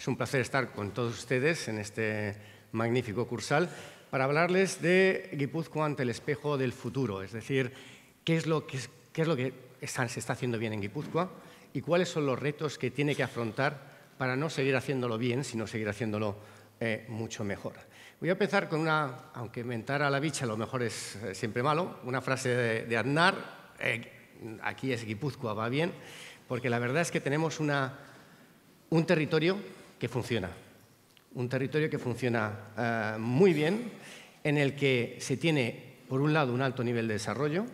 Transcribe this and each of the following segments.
Es un placer estar con todos ustedes en este magnífico cursal para hablarles de Guipúzcoa ante el espejo del futuro, es decir, qué es lo que, se está haciendo bien en Guipúzcoa y cuáles son los retos que tiene que afrontar para no seguir haciéndolo bien, sino seguir haciéndolo eh, mucho mejor. Voy a empezar con una, aunque mentar a la bicha lo mejor es eh, siempre malo, una frase de, Aznar, eh, aquí es Guipúzcoa, va bien, porque la verdad es que tenemos un territorio que funciona. Un territorio que funciona eh, muy bien, en el que se tiene, por un lado, un alto nivel de desarrollo.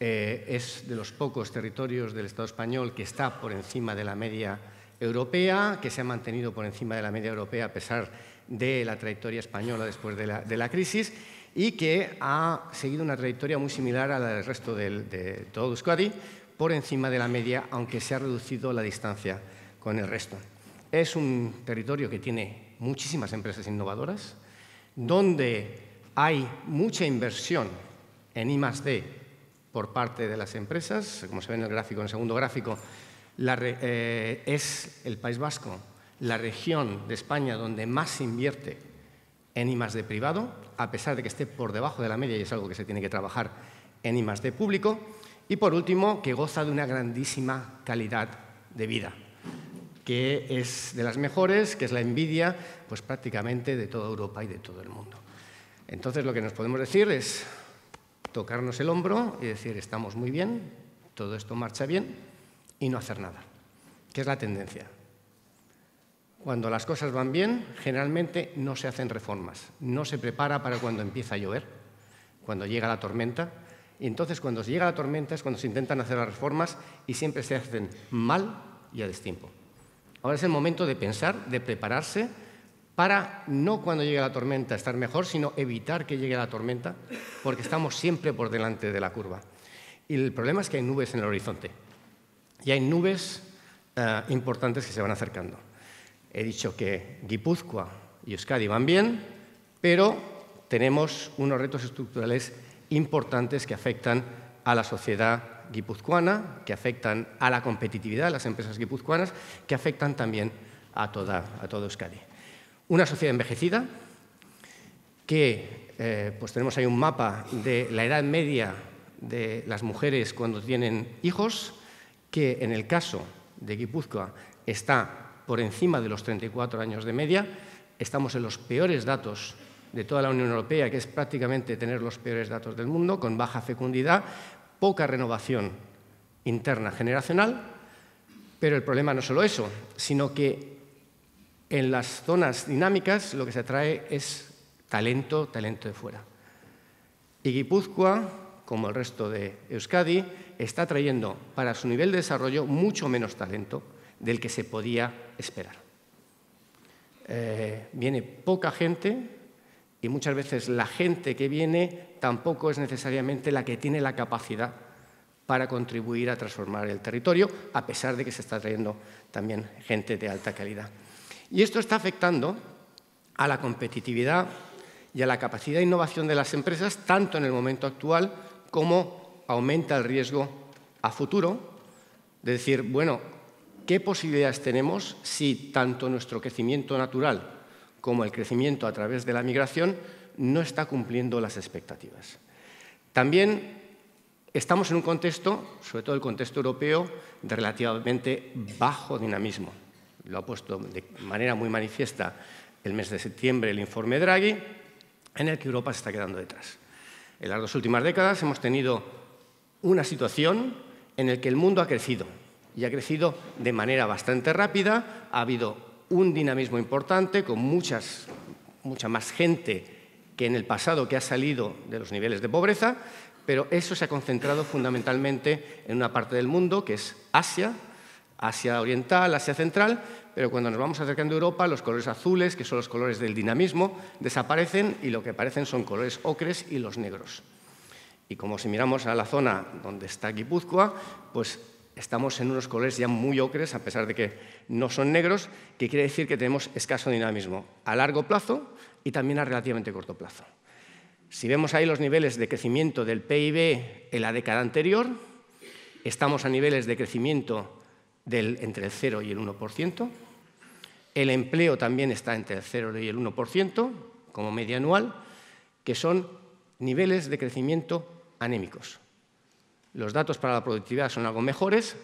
Eh, es de los pocos territorios del Estado español que está por encima de la media europea, que se ha mantenido por encima de la media europea a pesar de la trayectoria española después de la, crisis y que ha seguido una trayectoria muy similar a la del resto de todo Euskadi, por encima de la media, aunque se ha reducido la distancia con el resto. Es un territorio que tiene muchísimas empresas innovadoras, donde hay mucha inversión en I+.D. por parte de las empresas. Como se ve en el gráfico, en segundo gráfico, eh, es el País Vasco la región de España donde más se invierte en I+.D. privado, a pesar de que esté por debajo de la media y es algo que se tiene que trabajar en I+.D. público. Y por último, que goza de una grandísima calidad de vida que es de las mejores, que es la envidia pues, prácticamente de toda Europa y de todo el mundo. Entonces lo que nos podemos decir es tocarnos el hombro y decir estamos muy bien, todo esto marcha bien y no hacer nada, que es la tendencia. Cuando las cosas van bien, generalmente no se hacen reformas, no se prepara para cuando empieza a llover, cuando llega la tormenta. Y entonces cuando llega la tormenta es cuando se intentan hacer las reformas y siempre se hacen mal y a destiempo. Ahora es el momento de pensar, de prepararse para no cuando llegue la tormenta estar mejor, sino evitar que llegue la tormenta, porque estamos siempre por delante de la curva. Y el problema es que hay nubes en el horizonte y hay nubes eh, importantes que se van acercando. He dicho que Guipúzcoa y Euskadi van bien, pero tenemos unos retos estructurales importantes que afectan a la sociedad guipuzcoana, que afectan a la competitividad de las empresas guipuzcoanas, que afectan también a toda, a todo Euskadi. Una sociedad envejecida, que eh, pues tenemos ahí un mapa de la edad media de las mujeres cuando tienen hijos, que en el caso de Guipúzcoa está por encima de los 34 años de media. Estamos en los peores datos de toda la Unión Europea, que es prácticamente tener los peores datos del mundo, con baja fecundidad, poca renovación interna generacional, pero el problema no es solo eso, sino que en las zonas dinámicas lo que se atrae es talento, talento de fuera. Y Guipúzcoa, como el resto de Euskadi, está trayendo para su nivel de desarrollo mucho menos talento del que se podía esperar. Eh, viene poca gente y muchas veces la gente que viene tampoco es necesariamente la que tiene la capacidad para contribuir a transformar el territorio, a pesar de que se está trayendo también gente de alta calidad. Y esto está afectando a la competitividad y a la capacidad de innovación de las empresas, tanto en el momento actual como aumenta el riesgo a futuro, de decir, bueno, ¿qué posibilidades tenemos si tanto nuestro crecimiento natural como el crecimiento a través de la migración, no está cumpliendo las expectativas. También estamos en un contexto, sobre todo el contexto europeo, de relativamente bajo dinamismo. Lo ha puesto de manera muy manifiesta el mes de septiembre el informe Draghi, en el que Europa se está quedando detrás. En las dos últimas décadas hemos tenido una situación en la que el mundo ha crecido y ha crecido de manera bastante rápida, ha habido un dinamismo importante con muchas, mucha más gente que en el pasado que ha salido de los niveles de pobreza, pero eso se ha concentrado fundamentalmente en una parte del mundo que es Asia, Asia Oriental, Asia Central, pero cuando nos vamos acercando a Europa, los colores azules, que son los colores del dinamismo, desaparecen y lo que aparecen son colores ocres y los negros. Y como si miramos a la zona donde está Guipúzcoa, pues estamos en unos colores ya muy ocres, a pesar de que no son negros, que quiere decir que tenemos escaso dinamismo a largo plazo y también a relativamente corto plazo. Si vemos ahí los niveles de crecimiento del PIB en la década anterior, estamos a niveles de crecimiento entre el 0 y el 1%. El empleo también está entre el 0 y el 1% como media anual, que son niveles de crecimiento anémicos. Los datos para la productividad son algo mejores,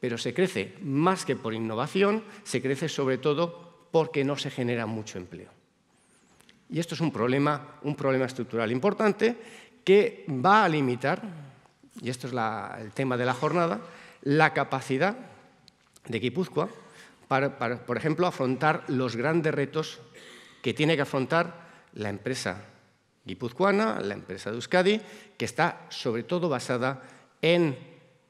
pero se crece más que por innovación, se crece sobre todo porque no se genera mucho empleo. Y esto es un problema, un problema estructural importante que va a limitar, y esto es el tema de la jornada, la capacidad de Guipúzcoa para, por ejemplo, afrontar los grandes retos que tiene que afrontar la empresa guipuzcoana, la empresa de Euskadi, que está sobre todo basada en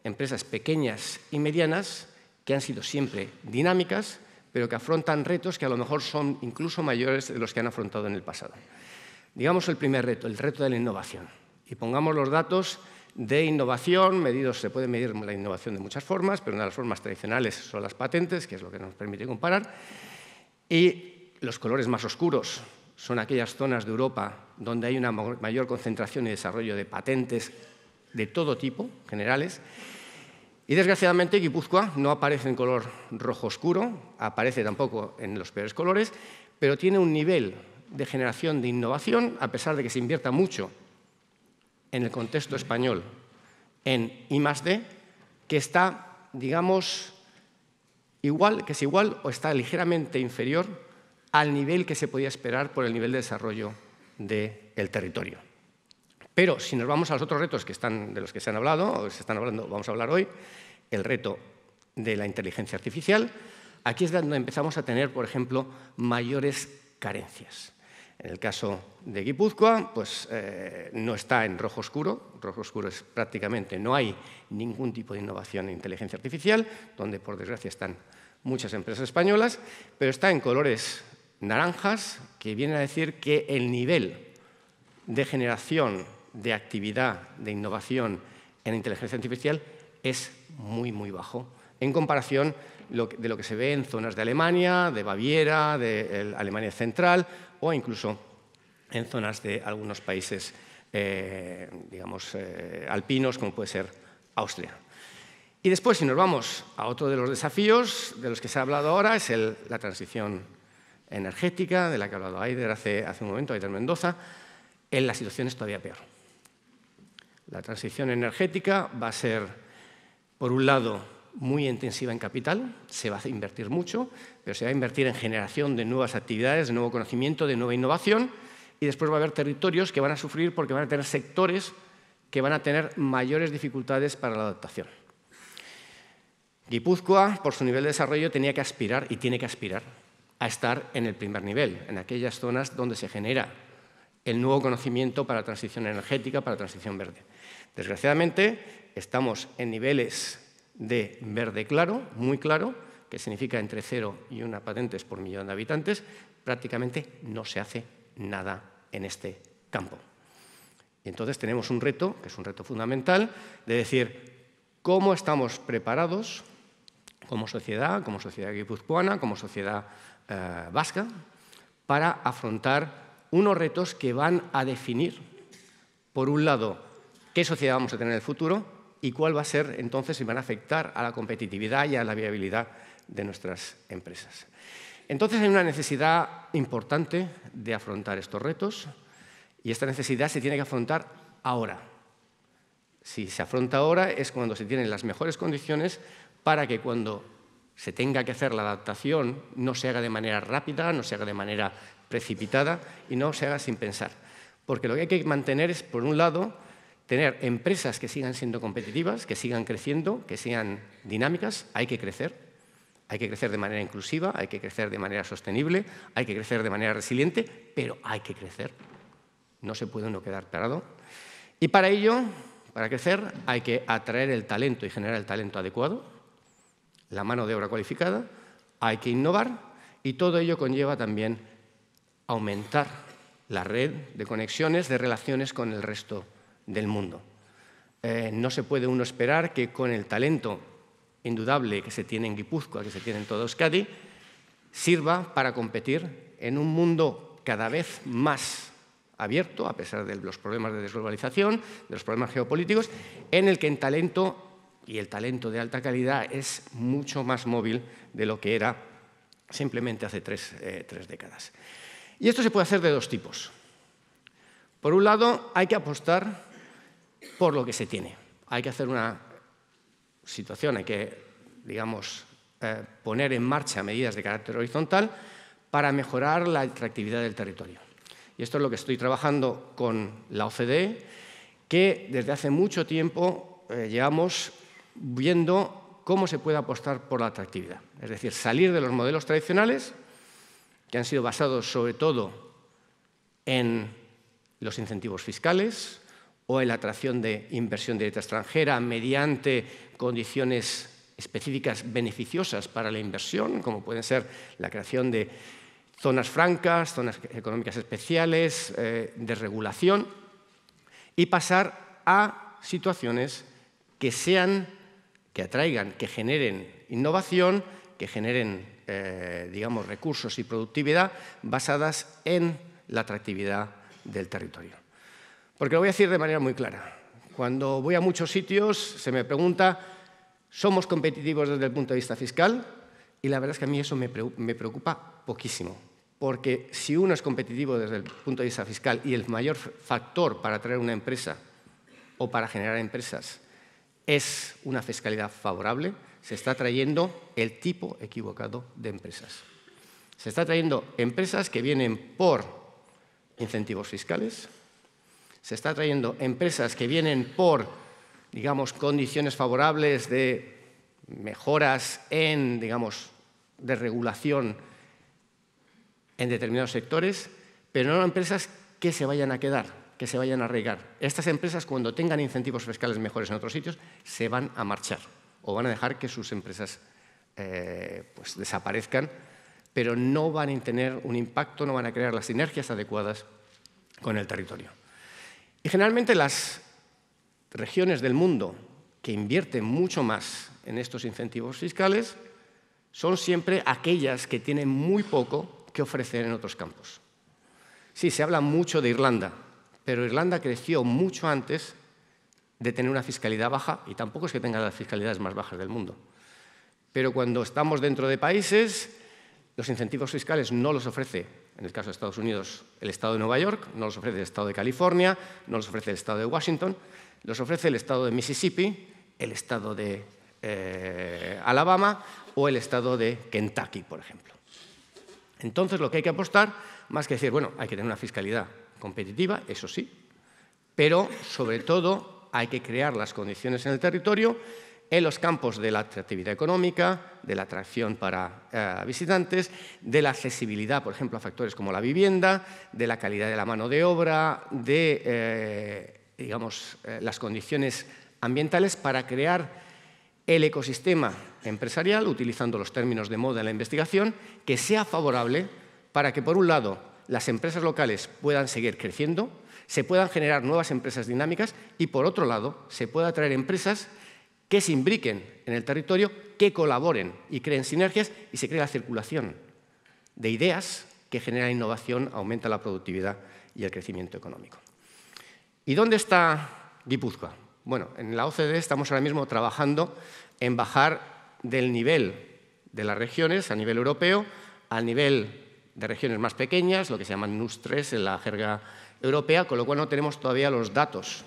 empresas pequeñas y medianas que han sido siempre dinámicas, pero que afrontan retos que a lo mejor son incluso mayores de los que han afrontado en el pasado. Digamos el primer reto, el reto de la innovación. Y pongamos los datos de innovación, medidos, se puede medir la innovación de muchas formas, pero una de las formas tradicionales son las patentes, que es lo que nos permite comparar. Y los colores más oscuros son aquellas zonas de Europa donde hay una mayor concentración y desarrollo de patentes de todo tipo, generales. Y desgraciadamente Guipúzcoa no aparece en color rojo oscuro, aparece tampoco en los peores colores, pero tiene un nivel de generación de innovación, a pesar de que se invierta mucho en el contexto español en D, que está, digamos, igual, que es igual o está ligeramente inferior al nivel que se podía esperar por el nivel de desarrollo del territorio. Pero si nos vamos a los otros retos que están, de los que se han hablado, o se están hablando, vamos a hablar hoy, el reto de la inteligencia artificial, aquí es donde empezamos a tener, por ejemplo, mayores carencias. En el caso de Guipúzcoa, pues eh, no está en rojo oscuro. Rojo oscuro es prácticamente no hay ningún tipo de innovación en inteligencia artificial, donde por desgracia están muchas empresas españolas, pero está en colores naranjas, que viene a decir que el nivel de generación de actividad, de innovación en inteligencia artificial es muy, muy bajo. En comparación de lo que se ve en zonas de Alemania, de Baviera, de Alemania Central o incluso en zonas de algunos países, eh, digamos, eh, alpinos, como puede ser Austria. Y después, si nos vamos a otro de los desafíos de los que se ha hablado ahora, es la transición energética, de la que ha hablado Aider hace, un momento, Aider Mendoza, en la situación es todavía peor. La transición energética va a ser, por un lado, muy intensiva en capital, se va a invertir mucho, pero se va a invertir en generación de nuevas actividades, de nuevo conocimiento, de nueva innovación, y después va a haber territorios que van a sufrir porque van a tener sectores que van a tener mayores dificultades para la adaptación. Guipúzcoa, por su nivel de desarrollo, tenía que aspirar y tiene que aspirar a estar en el primer nivel, en aquellas zonas donde se genera el nuevo conocimiento para la transición energética, para la transición verde. Desgraciadamente, estamos en niveles de verde claro, muy claro, que significa entre cero y una patentes por millón de habitantes, prácticamente no se hace nada en este campo. entonces tenemos un reto, que es un reto fundamental, de decir cómo estamos preparados como sociedad, como sociedad guipuzcoana, como sociedad eh, vasca, para afrontar unos retos que van a definir, por un lado, qué sociedad vamos a tener en el futuro y cuál va a ser entonces si van a afectar a la competitividad y a la viabilidad de nuestras empresas. Entonces hay una necesidad importante de afrontar estos retos y esta necesidad se tiene que afrontar ahora. Si se afronta ahora es cuando se tienen las mejores condiciones para que cuando se tenga que hacer la adaptación no se haga de manera rápida, no se haga de manera precipitada y no se haga sin pensar. Porque lo que hay que mantener es, por un lado, tener empresas que sigan siendo competitivas, que sigan creciendo, que sean dinámicas, hay que crecer. Hay que crecer de manera inclusiva, hay que crecer de manera sostenible, hay que crecer de manera resiliente, pero hay que crecer. No se puede uno quedar parado. Y para ello, para crecer, hay que atraer el talento y generar el talento adecuado, la mano de obra cualificada, hay que innovar y todo ello conlleva también aumentar la red de conexiones, de relaciones con el resto del mundo. Eh, no se puede uno esperar que con el talento indudable que se tiene en Guipúzcoa, que se tiene en todo Euskadi, sirva para competir en un mundo cada vez más abierto, a pesar de los problemas de desglobalización, de los problemas geopolíticos, en el que el talento, y el talento de alta calidad, es mucho más móvil de lo que era simplemente hace tres eh, décadas. Y esto se puede hacer de dos tipos. Por un lado, hay que apostar por lo que se tiene. Hay que hacer una situación, hay que, digamos, eh, poner en marcha medidas de carácter horizontal para mejorar la atractividad del territorio. Y esto es lo que estoy trabajando con la OCDE, que desde hace mucho tiempo eh, llevamos viendo cómo se puede apostar por la atractividad. Es decir, salir de los modelos tradicionales, que han sido basados sobre todo en los incentivos fiscales, o en la atracción de inversión directa extranjera mediante condiciones específicas beneficiosas para la inversión, como pueden ser la creación de zonas francas, zonas económicas especiales, eh, de regulación, y pasar a situaciones que sean, que atraigan, que generen innovación, que generen, eh, digamos, recursos y productividad basadas en la atractividad del territorio. Porque lo voy a decir de manera muy clara. Cuando voy a muchos sitios se me pregunta, ¿somos competitivos desde el punto de vista fiscal? Y la verdad es que a mí eso me preocupa poquísimo. Porque si uno es competitivo desde el punto de vista fiscal y el mayor factor para atraer una empresa o para generar empresas es una fiscalidad favorable, se está trayendo el tipo equivocado de empresas. Se está trayendo empresas que vienen por incentivos fiscales, se está trayendo empresas que vienen por, digamos, condiciones favorables de mejoras en, digamos, de regulación en determinados sectores, pero no empresas que se vayan a quedar, que se vayan a arraigar. Estas empresas, cuando tengan incentivos fiscales mejores en otros sitios, se van a marchar o van a dejar que sus empresas eh, pues, desaparezcan, pero no van a tener un impacto, no van a crear las sinergias adecuadas con el territorio. Y generalmente las regiones del mundo que invierten mucho más en estos incentivos fiscales son siempre aquellas que tienen muy poco que ofrecer en otros campos. Sí, se habla mucho de Irlanda, pero Irlanda creció mucho antes de tener una fiscalidad baja, y tampoco es que tenga las fiscalidades más bajas del mundo. Pero cuando estamos dentro de países, los incentivos fiscales no los ofrece en el caso de Estados Unidos, el Estado de Nueva York, no los ofrece el Estado de California, no los ofrece el Estado de Washington, los ofrece el Estado de Mississippi, el Estado de eh, Alabama o el Estado de Kentucky, por ejemplo. Entonces, lo que hay que apostar, más que decir, bueno, hay que tener una fiscalidad competitiva, eso sí, pero sobre todo hay que crear las condiciones en el territorio en los campos de la atractividad económica, de la atracción para eh, visitantes, de la accesibilidad, por ejemplo, a factores como la vivienda, de la calidad de la mano de obra, de eh, digamos, eh, las condiciones ambientales para crear el ecosistema empresarial, utilizando los términos de moda en la investigación, que sea favorable para que, por un lado, las empresas locales puedan seguir creciendo, se puedan generar nuevas empresas dinámicas y, por otro lado, se pueda atraer empresas que se imbriquen en el territorio, que colaboren y creen sinergias y se crea la circulación de ideas que genera innovación, aumenta la productividad y el crecimiento económico. ¿Y dónde está Guipúzcoa? Bueno, en la OCDE estamos ahora mismo trabajando en bajar del nivel de las regiones a nivel europeo al nivel de regiones más pequeñas, lo que se llaman NUS 3 en la jerga europea, con lo cual no tenemos todavía los datos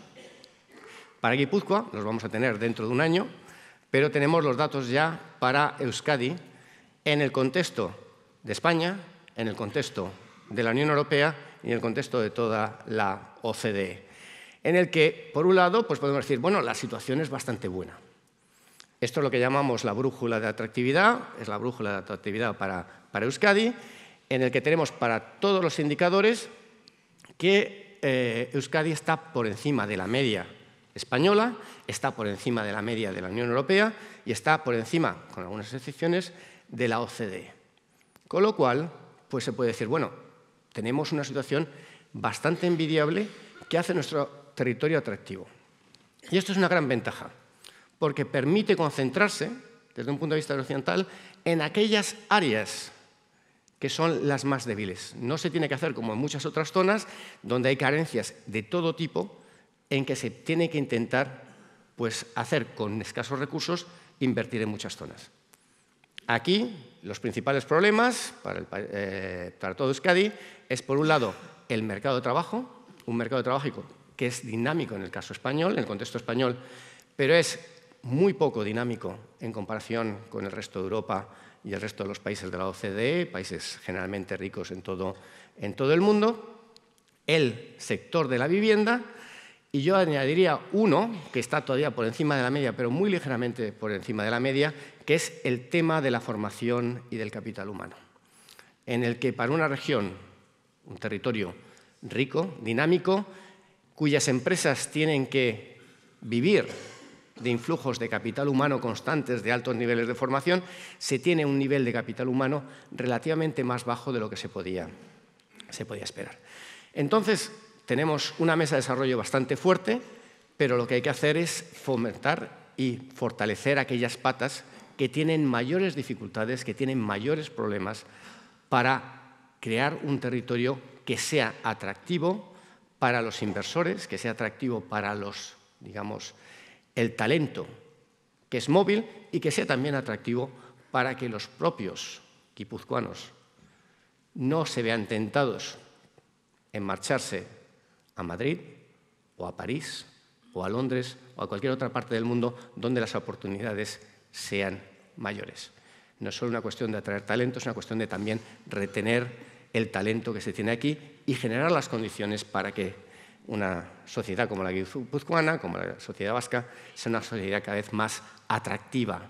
para Guipúzcoa los vamos a tener dentro de un año, pero tenemos los datos ya para Euskadi en el contexto de España, en el contexto de la Unión Europea y en el contexto de toda la OCDE, en el que, por un lado, pues podemos decir, bueno, la situación es bastante buena. Esto es lo que llamamos la brújula de atractividad, es la brújula de atractividad para, Euskadi, en el que tenemos para todos los indicadores que eh, Euskadi está por encima de la media española, está por encima de la media de la Unión Europea y está por encima, con algunas excepciones, de la OCDE. Con lo cual, pues se puede decir, bueno, tenemos una situación bastante envidiable que hace nuestro territorio atractivo. Y esto es una gran ventaja, porque permite concentrarse, desde un punto de vista occidental, en aquellas áreas que son las más débiles. No se tiene que hacer como en muchas otras zonas donde hay carencias de todo tipo en que se tiene que intentar pues, hacer con escasos recursos invertir en muchas zonas. Aquí los principales problemas para, eh, todo Euskadi es, por un lado, el mercado de trabajo, un mercado de trabajo que es dinámico en el caso español, en el contexto español, pero es muy poco dinámico en comparación con el resto de Europa y el resto de los países de la OCDE, países generalmente ricos en todo el mundo. El sector de la vivienda, y yo añadiría uno, que está todavía por encima de la media, pero muy ligeramente por encima de la media, que es el tema de la formación y del capital humano, en el que para una región, un territorio rico, dinámico, cuyas empresas tienen que vivir de influjos de capital humano constantes de altos niveles de formación, se tiene un nivel de capital humano relativamente más bajo de lo que se podía, esperar. Entonces, tenemos una mesa de desarrollo bastante fuerte, pero lo que hay que hacer es fomentar y fortalecer aquellas patas que tienen mayores dificultades, que tienen mayores problemas para crear un territorio que sea atractivo para los inversores, que sea atractivo para los, digamos, el talento que es móvil y que sea también atractivo para que los propios guipuzcoanos no se vean tentados en marcharse a Madrid o a París o a Londres o a cualquier otra parte del mundo donde las oportunidades sean mayores. No es solo una cuestión de atraer talento, es una cuestión de también retener el talento que se tiene aquí y generar las condiciones para que una sociedad como la guipuzcoana, como la sociedad vasca, sea una sociedad cada vez más atractiva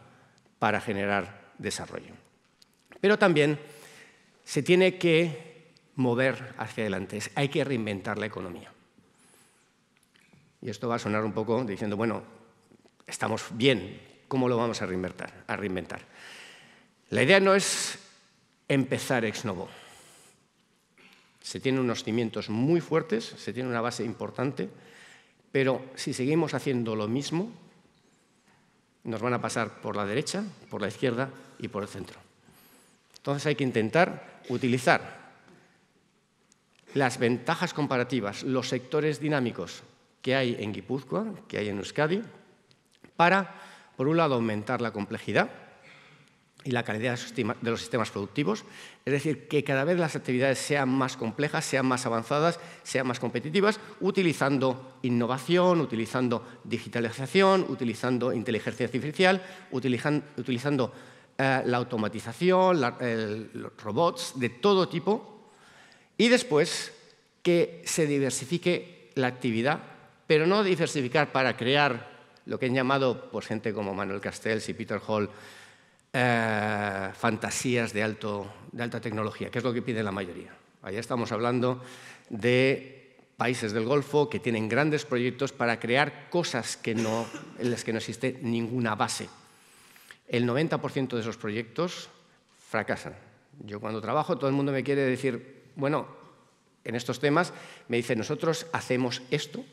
para generar desarrollo. Pero también se tiene que mover hacia adelante, hay que reinventar la economía. Y esto va a sonar un poco diciendo, bueno, estamos bien, ¿cómo lo vamos a reinventar? A reinventar? La idea no es empezar ex novo. Se tienen unos cimientos muy fuertes, se tiene una base importante, pero si seguimos haciendo lo mismo, nos van a pasar por la derecha, por la izquierda y por el centro. Entonces hay que intentar utilizar las ventajas comparativas, los sectores dinámicos, que hay en Guipúzcoa, que hay en Euskadi, para, por un lado, aumentar la complejidad y la calidad de los sistemas productivos, es decir, que cada vez las actividades sean más complejas, sean más avanzadas, sean más competitivas, utilizando innovación, utilizando digitalización, utilizando inteligencia artificial, utilizando, eh, la automatización, los robots de todo tipo, y después que se diversifique la actividad pero no diversificar para crear lo que han llamado por pues, gente como Manuel Castells y Peter Hall eh, fantasías de, alta tecnología, que es lo que pide la mayoría. Allá estamos hablando de países del Golfo que tienen grandes proyectos para crear cosas en las que no existe ninguna base. El 90% de esos proyectos fracasan. Yo cuando trabajo todo el mundo me quiere decir, bueno, en estos temas me dice, nosotros hacemos esto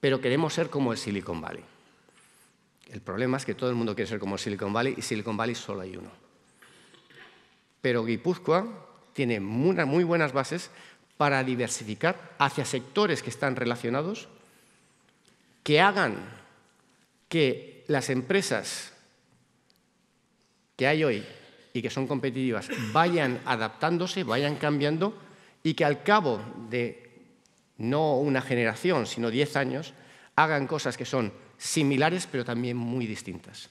pero queremos ser como el Silicon Valley. El problema es que todo el mundo quiere ser como el Silicon Valley y Silicon Valley solo hay uno. Pero Guipúzcoa tiene muy buenas bases para diversificar hacia sectores que están relacionados, que hagan que las empresas que hay hoy y que son competitivas vayan adaptándose, vayan cambiando y que al cabo de no una generación, sino diez años, hagan cosas que son similares pero también muy distintas.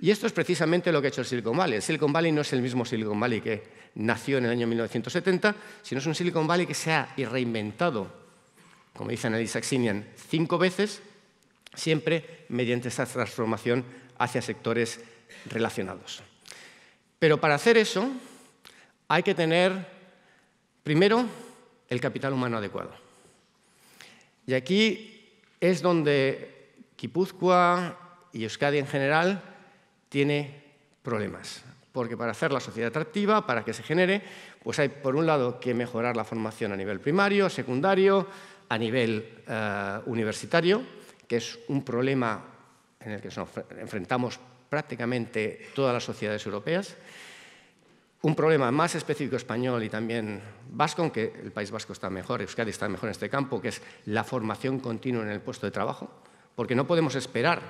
Y esto es precisamente lo que ha hecho el Silicon Valley. El Silicon Valley no es el mismo Silicon Valley que nació en el año 1970, sino es un Silicon Valley que se ha reinventado, como dice Annalisa Ximian, cinco veces, siempre mediante esta transformación hacia sectores relacionados. Pero para hacer eso hay que tener, primero, el capital humano adecuado. Y aquí es donde Quipúzcoa y Euskadi en general tiene problemas. Porque para hacer la sociedad atractiva, para que se genere, pues hay por un lado que mejorar la formación a nivel primario, secundario, a nivel eh, universitario, que es un problema en el que nos enfrentamos prácticamente todas las sociedades europeas un problema más específico español y también vasco, aunque el País Vasco está mejor, Euskadi está mejor en este campo, que es la formación continua en el puesto de trabajo, porque no podemos esperar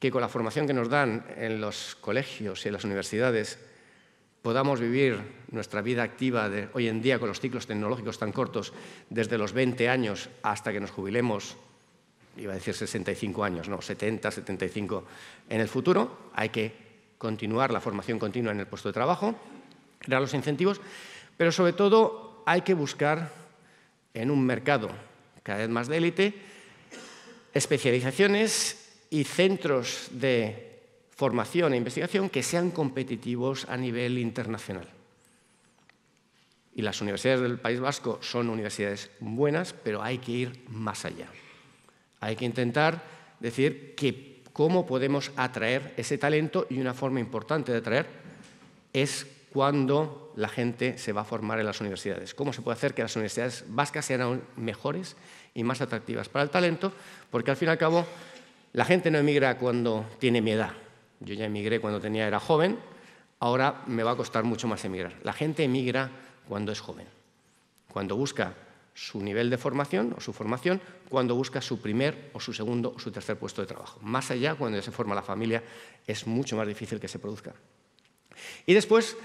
que con la formación que nos dan en los colegios y en las universidades podamos vivir nuestra vida activa de hoy en día con los ciclos tecnológicos tan cortos, desde los 20 años hasta que nos jubilemos, iba a decir 65 años, no, 70, 75. En el futuro hay que continuar la formación continua en el puesto de trabajo, crear los incentivos, pero sobre todo hay que buscar en un mercado cada vez más de élite especializaciones y centros de formación e investigación que sean competitivos a nivel internacional. Y las universidades del País Vasco son universidades buenas, pero hay que ir más allá. Hay que intentar decir que cómo podemos atraer ese talento y una forma importante de atraer es cuando la gente se va a formar en las universidades. ¿Cómo se puede hacer que las universidades vascas sean aún mejores y más atractivas para el talento? Porque al fin y al cabo la gente no emigra cuando tiene mi edad. Yo ya emigré cuando tenía, era joven, ahora me va a costar mucho más emigrar. La gente emigra cuando es joven, cuando busca su nivel de formación o su formación cuando busca su primer o su segundo o su tercer puesto de trabajo. Más allá, cuando ya se forma la familia, es mucho más difícil que se produzca. Y después,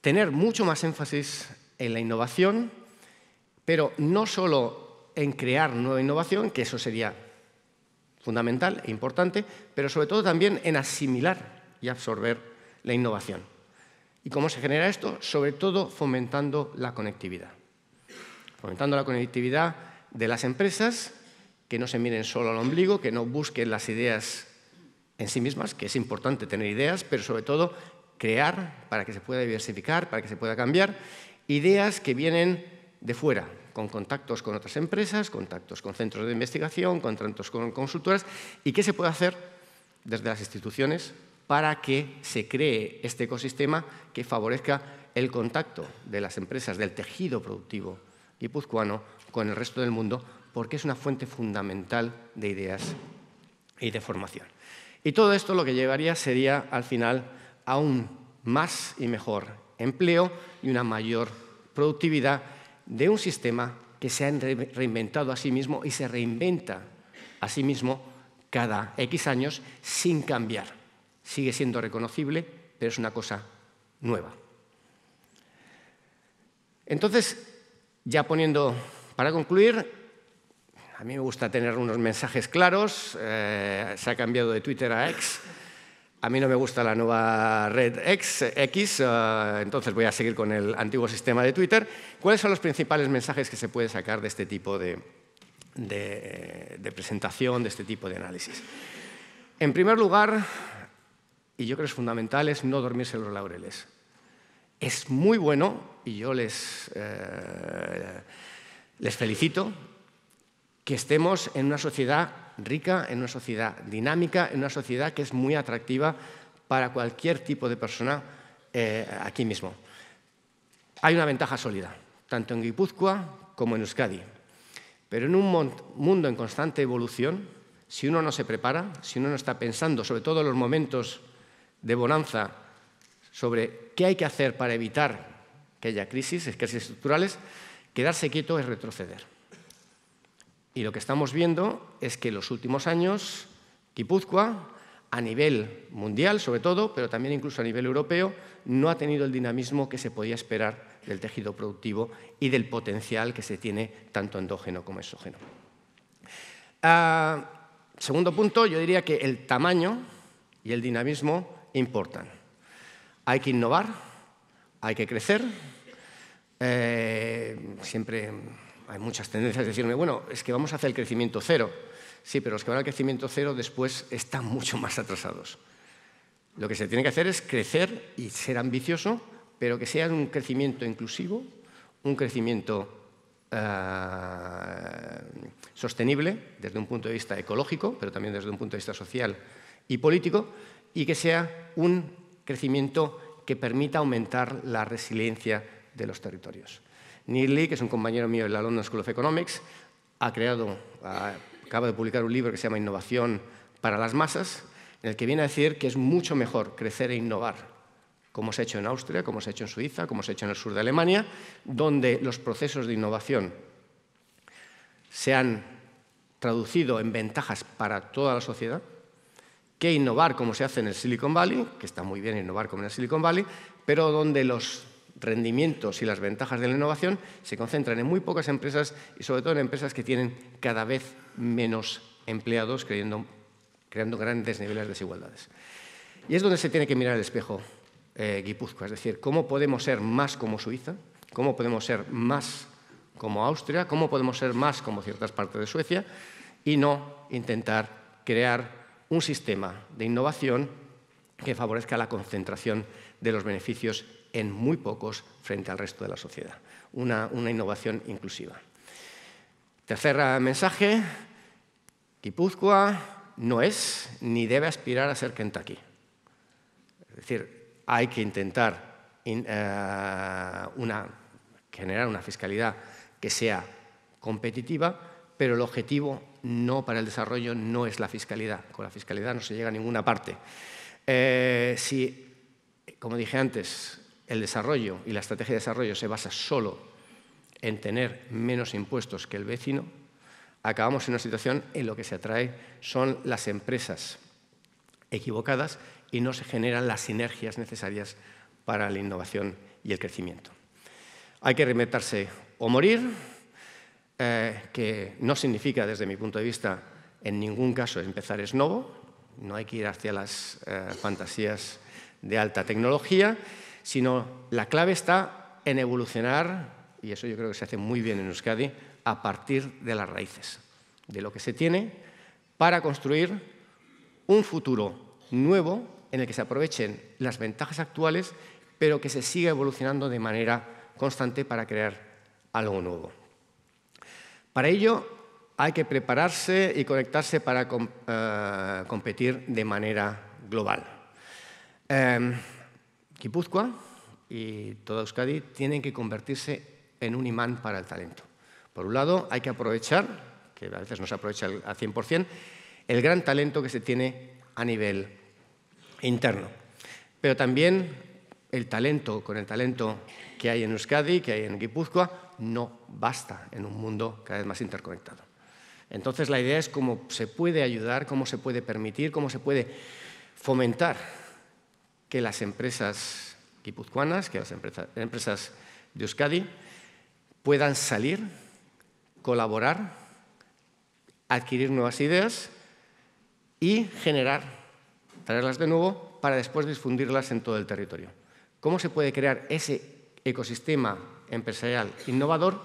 tener mucho más énfasis en la innovación, pero no solo en crear nueva innovación, que eso sería fundamental e importante, pero sobre todo también en asimilar y absorber la innovación. ¿Y cómo se genera esto? Sobre todo fomentando la conectividad fomentando la conectividad de las empresas, que no se miren solo al ombligo, que no busquen las ideas en sí mismas, que es importante tener ideas, pero sobre todo crear para que se pueda diversificar, para que se pueda cambiar, ideas que vienen de fuera, con contactos con otras empresas, contactos con centros de investigación, contactos con consultoras, y qué se puede hacer desde las instituciones para que se cree este ecosistema que favorezca el contacto de las empresas, del tejido productivo guipuzcoano con el resto del mundo, porque es una fuente fundamental de ideas y de formación. Y todo esto lo que llevaría sería, al final, a un más y mejor empleo y una mayor productividad de un sistema que se ha reinventado a sí mismo y se reinventa a sí mismo cada X años sin cambiar. Sigue siendo reconocible, pero es una cosa nueva. Entonces, ya poniendo, para concluir, a mí me gusta tener unos mensajes claros. Eh, se ha cambiado de Twitter a X. A mí no me gusta la nueva red X, eh, entonces voy a seguir con el antiguo sistema de Twitter. ¿Cuáles son los principales mensajes que se puede sacar de este tipo de, de presentación, de este tipo de análisis? En primer lugar, y yo creo que es fundamental, es no dormirse los laureles. Es muy bueno y yo eh, les, felicito que estemos en una sociedad rica, en una sociedad dinámica, en una sociedad que es muy atractiva para cualquier tipo de persona eh, aquí mismo. Hay una ventaja sólida, tanto en Guipúzcoa como en Euskadi. Pero en un mundo en constante evolución, si uno no se prepara, si uno no está pensando, sobre todo en los momentos de bonanza, sobre qué hay que hacer para evitar que haya crisis, crisis estructurales, quedarse quieto es retroceder. Y lo que estamos viendo es que en los últimos años, Guipúzcoa, a nivel mundial sobre todo, pero también incluso a nivel europeo, no ha tenido el dinamismo que se podía esperar del tejido productivo y del potencial que se tiene tanto endógeno como exógeno. Ah, segundo punto, yo diría que el tamaño y el dinamismo importan. Hay que innovar, hay que crecer, eh, siempre hay muchas tendencias de decirme, bueno, es que vamos a hacer el crecimiento cero. Sí, pero los que van al crecimiento cero después están mucho más atrasados. Lo que se tiene que hacer es crecer y ser ambicioso, pero que sea un crecimiento inclusivo, un crecimiento eh, sostenible desde un punto de vista ecológico, pero también desde un punto de vista social y político, y que sea un crecimiento que permita aumentar la resiliencia de los territorios. Neil Lee, que es un compañero mío de la London School of Economics, ha creado, acaba de publicar un libro que se llama Innovación para las masas, en el que viene a decir que es mucho mejor crecer e innovar, como se ha hecho en Austria, como se ha hecho en Suiza, como se ha hecho en el sur de Alemania, donde los procesos de innovación se han traducido en ventajas para toda la sociedad, que innovar como se hace en el Silicon Valley, que está muy bien innovar como en el Silicon Valley, pero donde los rendimientos y las ventajas de la innovación se concentran en muy pocas empresas y sobre todo en empresas que tienen cada vez menos empleados, creando grandes niveles de desigualdades. Y es donde se tiene que mirar el espejo eh, es decir, cómo podemos ser más como Suiza, cómo podemos ser más como Austria, cómo podemos ser más como ciertas partes de Suecia y no intentar crear un sistema de innovación que favorezca la concentración de los beneficios en muy pocos frente al resto de la sociedad. Una, innovación inclusiva. Tercer mensaje, Guipúzcoa no es ni debe aspirar a ser Kentucky. Es decir, hay que intentar eh, generar una fiscalidad que sea competitiva, pero el objetivo no para el desarrollo no es la fiscalidad. Con la fiscalidad no se llega a ninguna parte. Eh, si, como dije antes, el desarrollo y la estrategia de desarrollo se basa solo en tener menos impuestos que el vecino, acabamos en una situación en lo que se atrae son las empresas equivocadas y no se generan las sinergias necesarias para la innovación y el crecimiento. Hay que remetarse o morir, eh, que no significa, desde mi punto de vista, en ningún caso empezar es nuevo, no hay que ir hacia las eh, fantasías de alta tecnología, sino la clave está en evolucionar, y eso yo creo que se hace muy bien en Euskadi, a partir de las raíces, de lo que se tiene para construir un futuro nuevo en el que se aprovechen las ventajas actuales, pero que se siga evolucionando de manera constante para crear algo nuevo. Para ello hay que prepararse y conectarse para eh, competir de manera global. Em, Guipúzcoa y toda Euskadi tienen que convertirse en un imán para el talento. Por un lado, hay que aprovechar, que a veces no se aprovecha al 100%, el gran talento que se tiene a nivel interno. Pero también el talento, con el talento que hay en Euskadi, que hay en Guipúzcoa, no basta en un mundo cada vez más interconectado. Entonces la idea es cómo se puede ayudar, cómo se puede permitir, cómo se puede fomentar que las empresas guipuzcoanas, que las empresas de Euskadi puedan salir, colaborar, adquirir nuevas ideas y generar, traerlas de nuevo para después difundirlas en todo el territorio. ¿Cómo se puede crear ese ecosistema empresarial innovador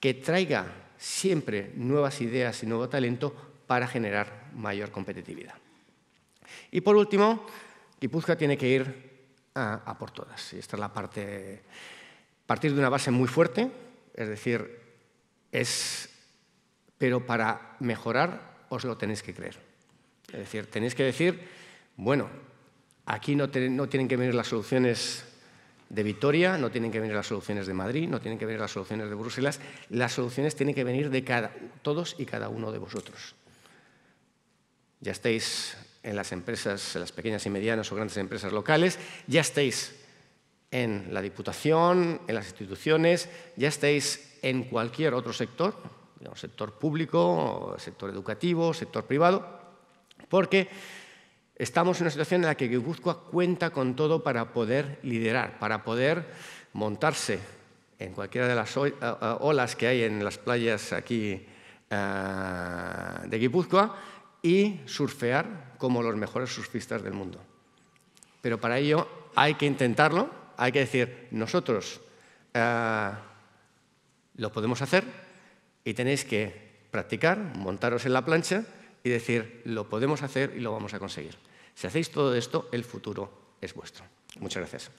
que traiga siempre nuevas ideas y nuevo talento para generar mayor competitividad? Y por último, y Puzca tiene que ir a, por todas. Y esta es la parte... Partir de una base muy fuerte, es decir, es... Pero para mejorar os lo tenéis que creer. Es decir, tenéis que decir, bueno, aquí no, tienen que venir las soluciones de Vitoria, no tienen que venir las soluciones de Madrid, no tienen que venir las soluciones de Bruselas, las soluciones tienen que venir de todos y cada uno de vosotros. Ya estáis en las empresas, en las pequeñas y medianas o grandes empresas locales, ya estéis en la Diputación, en las instituciones, ya estéis en cualquier otro sector, sector público, sector educativo, sector privado, porque estamos en una situación en la que Guipúzcoa cuenta con todo para poder liderar, para poder montarse en cualquiera de las eh, eh, olas que hay en las playas aquí eh, de Guipúzcoa y surfear como los mejores surfistas del mundo. Pero para ello hay que intentarlo, hay que decir, nosotros eh, lo podemos hacer y tenéis que practicar, montaros en la plancha y decir, lo podemos hacer y lo vamos a conseguir. Si hacéis todo esto, el futuro es vuestro. Muchas gracias.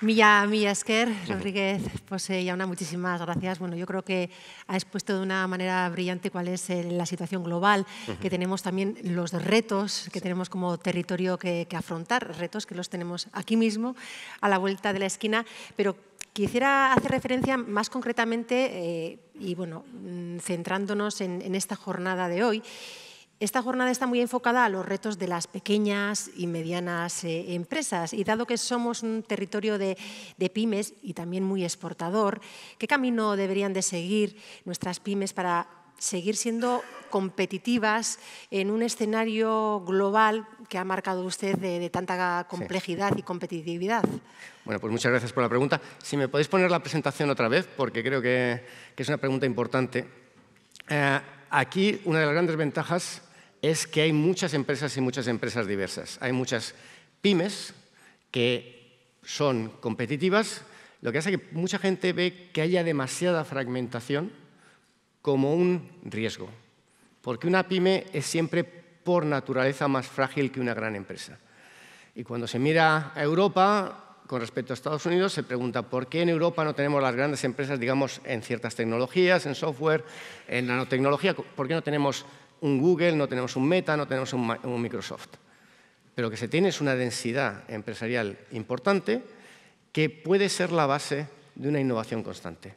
Mía, Mía Esquer, Rodríguez pues y una muchísimas gracias. Bueno, yo creo que ha expuesto de una manera brillante cuál es la situación global que tenemos, también los retos que tenemos como territorio que, afrontar, retos que los tenemos aquí mismo, a la vuelta de la esquina, pero Quisiera hacer referencia más concretamente eh, y bueno, mm, centrándonos en esta jornada de hoy esta jornada está muy enfocada a los retos de las pequeñas y medianas eh, empresas y dado que somos un territorio de, pymes y también muy exportador, ¿qué camino deberían de seguir nuestras pymes para seguir siendo competitivas en un escenario global que ha marcado usted de, tanta complejidad y competitividad? Bueno, pues muchas gracias por la pregunta. Si me podéis poner la presentación otra vez, porque creo que, es una pregunta importante. Eh, aquí una de las grandes ventajas es que hay muchas empresas y muchas empresas diversas. Hay muchas pymes que son competitivas, lo que hace que mucha gente ve que haya demasiada fragmentación como un riesgo, porque una pyme es siempre por naturaleza más frágil que una gran empresa. Y cuando se mira a Europa, con respecto a Estados Unidos, se pregunta por qué en Europa no tenemos las grandes empresas, digamos, en ciertas tecnologías, en software, en nanotecnología, por qué no tenemos un Google, no tenemos un Meta, no tenemos un, Microsoft. Pero lo que se tiene es una densidad empresarial importante que puede ser la base de una innovación constante.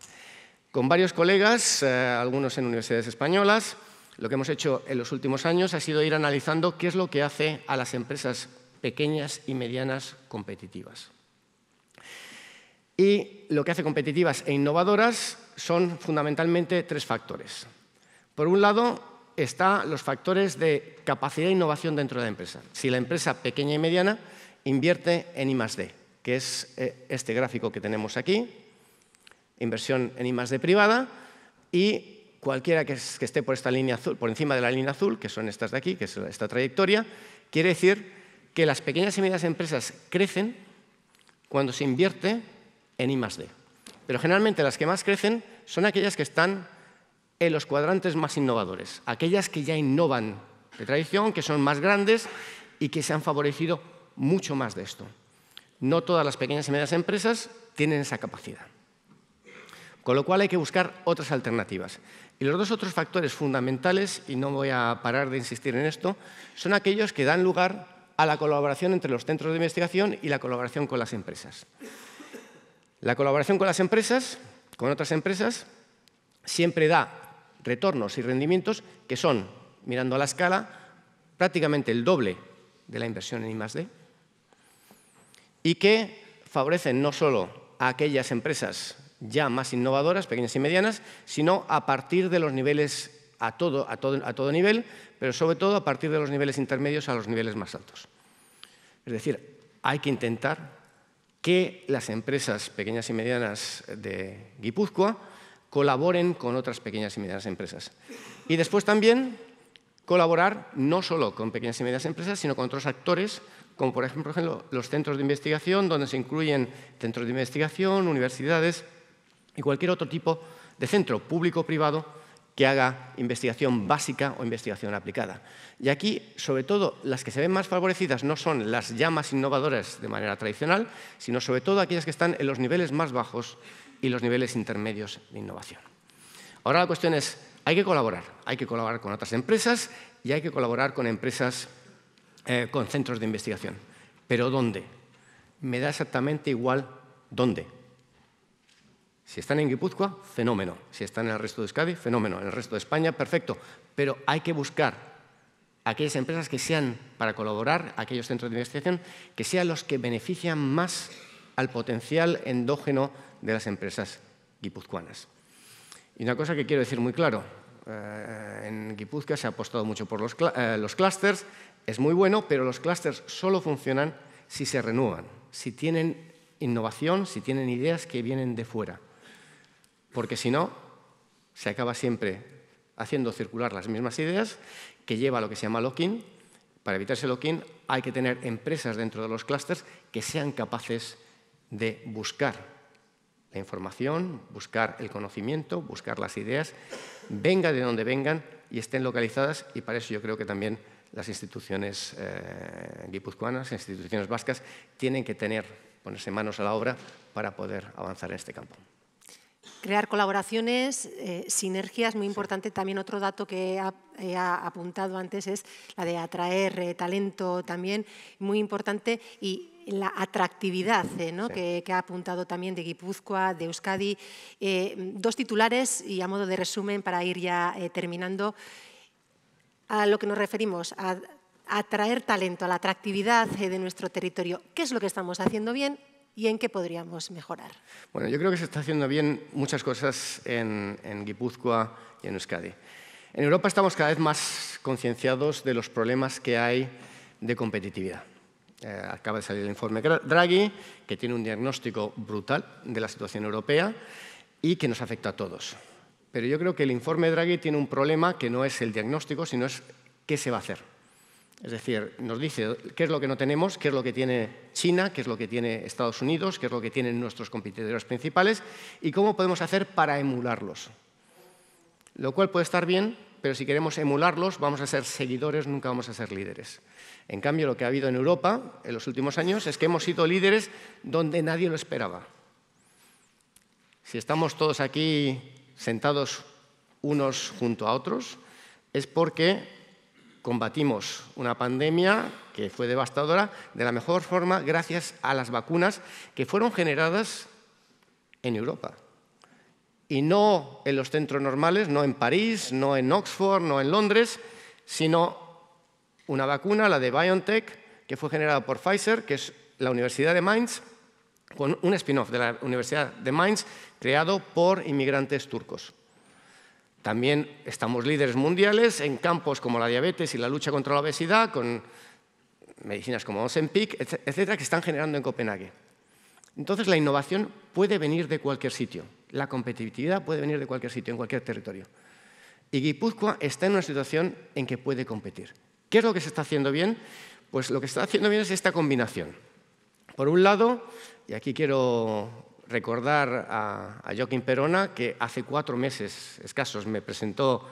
Con varios colegas, eh, algunos en universidades españolas, lo que hemos hecho en los últimos años ha sido ir analizando qué es lo que hace a las empresas pequeñas y medianas competitivas. Y lo que hace competitivas e innovadoras son fundamentalmente tres factores. Por un lado, está los factores de capacidad e innovación dentro de la empresa. Si la empresa pequeña y mediana invierte en I+.D., que es eh, este gráfico que tenemos aquí, inversión en I+.D. privada, y cualquiera que, esté por esta línea azul, por encima de la línea azul, que son estas de aquí, que es esta trayectoria, quiere decir que las pequeñas y medianas empresas crecen cuando se invierte en I+.D. Pero generalmente las que más crecen son aquellas que están en los cuadrantes más innovadores, aquellas que ya innovan de tradición, que son más grandes y que se han favorecido mucho más de esto. No todas las pequeñas y medianas empresas tienen esa capacidad. Con lo cual hay que buscar otras alternativas. Y los dos otros factores fundamentales, y no voy a parar de insistir en esto, son aquellos que dan lugar a la colaboración entre los centros de investigación y la colaboración con las empresas. La colaboración con las empresas, con otras empresas, siempre da retornos y rendimientos que son, mirando a la escala, prácticamente el doble de la inversión en I+.D. y que favorecen no solo a aquellas empresas ya más innovadoras, pequeñas y medianas, sino a partir de los niveles a todo, a todo nivel, pero sobre todo a partir de los niveles intermedios a los niveles más altos. Es decir, hay que intentar que las empresas pequeñas y medianas de Guipúzcoa colaboren con otras pequeñas y medianas empresas. Y después también colaborar no solo con pequeñas y medianas empresas, sino con otros actores, como por ejemplo los centros de investigación, donde se incluyen centros de investigación, universidades y cualquier otro tipo de centro público o privado que haga investigación básica o investigación aplicada. Y aquí, sobre todo, las que se ven más favorecidas no son las llamas innovadoras de manera tradicional, sino sobre todo aquellas que están en los niveles más bajos y los niveles intermedios de innovación. Ahora la cuestión es, hay que colaborar, hay que colaborar con otras empresas y hay que colaborar con empresas eh, con centros de investigación. Pero ¿dónde? Me da exactamente igual dónde. Si están en Guipúzcoa, fenómeno. Si están en el resto de Euskadi, fenómeno. En el resto de España, perfecto. Pero hay que buscar aquellas empresas que sean, para colaborar, aquellos centros de investigación, que sean los que benefician más al potencial endógeno de las empresas guipuzcoanas. Y una cosa que quiero decir muy claro, eh, en Guipúzcoa se ha apostado mucho por los, eh, los clústeres, es muy bueno, pero los clústeres solo funcionan si se renuevan, si tienen innovación, si tienen ideas que vienen de fuera. Porque si no, se acaba siempre haciendo circular las mismas ideas, que lleva a lo que se llama locking. Para evitar ese lock hay que tener empresas dentro de los clústeres que sean capaces de buscar la información, buscar el conocimiento, buscar las ideas, venga de donde vengan y estén localizadas y para eso yo creo que también las instituciones eh, guipuzcoanas, instituciones vascas, tienen que tener, ponerse manos a la obra para poder avanzar en este campo. Crear colaboraciones, eh, sinergias, muy importante. También otro dato que he apuntado antes es la de atraer eh, talento también, muy importante la atractividad eh, que, ha apuntado también de Guipúzcoa, de Euskadi. Eh, dos titulares y a modo de resumen para ir ya eh, terminando. A lo que nos referimos, a atraer talento, a la atractividad de nuestro territorio. ¿Qué es lo que estamos haciendo bien y en qué podríamos mejorar? Bueno, yo creo que se está haciendo bien muchas cosas en Guipúzcoa y en Euskadi. En Europa estamos cada vez más concienciados de los problemas que hay de competitividad. Eh, acaba de salir el informe Draghi, que tiene un diagnóstico brutal de la situación europea y que nos afecta a todos. Pero yo creo que el informe Draghi tiene un problema que no es el diagnóstico, sino es qué se va a hacer. Es decir, nos dice qué es lo que no tenemos, qué es lo que tiene China, qué es lo que tiene Estados Unidos, qué es lo que tienen nuestros competidores principales y cómo podemos hacer para emularlos. Lo cual puede estar bien, pero si queremos emularlos vamos a ser seguidores, nunca vamos a ser líderes. En cambio, lo que ha habido en Europa en los últimos años es que hemos sido líderes donde nadie lo esperaba. Si estamos todos aquí sentados unos junto a otros, es porque combatimos una pandemia que fue devastadora de la mejor forma gracias a las vacunas que fueron generadas en Europa y no en los centros normales, no en París, no en Oxford, no en Londres, sino una vacuna, la de BioNTech, que fue generada por Pfizer, que es la Universidad de Mainz, con un spin-off de la Universidad de Mainz creado por inmigrantes turcos. También estamos líderes mundiales en campos como la diabetes y la lucha contra la obesidad, con medicinas como Ozempic, etcétera, que están generando en Copenhague. Entonces, la innovación puede venir de cualquier sitio. La competitividad puede venir de cualquier sitio, en cualquier territorio. Y Guipúzcoa está en una situación en que puede competir. ¿Qué es lo que se está haciendo bien? Pues lo que se está haciendo bien es esta combinación. Por un lado, y aquí quiero recordar a, a Joaquín Perona, que hace cuatro meses escasos me presentó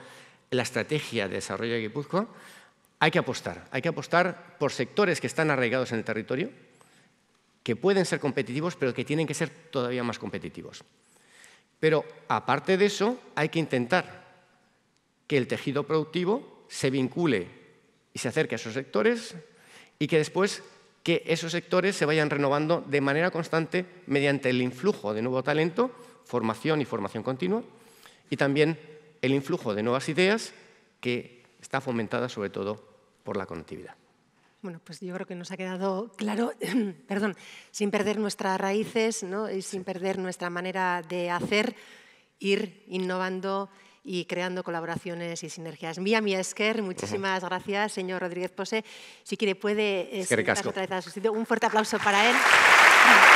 la estrategia de desarrollo de Guipúzcoa, hay que apostar. Hay que apostar por sectores que están arraigados en el territorio, que pueden ser competitivos, pero que tienen que ser todavía más competitivos. Pero aparte de eso, hay que intentar que el tejido productivo se vincule y se acerque a esos sectores y que después que esos sectores se vayan renovando de manera constante mediante el influjo de nuevo talento, formación y formación continua, y también el influjo de nuevas ideas que está fomentada sobre todo por la conectividad. Bueno, pues yo creo que nos ha quedado claro, perdón, sin perder nuestras raíces ¿no? y sin perder nuestra manera de hacer, ir innovando y creando colaboraciones y sinergias. Mía, mi muchísimas gracias, señor Rodríguez Pose. Si quiere, puede eh, otra a su sitio. Un fuerte aplauso para él.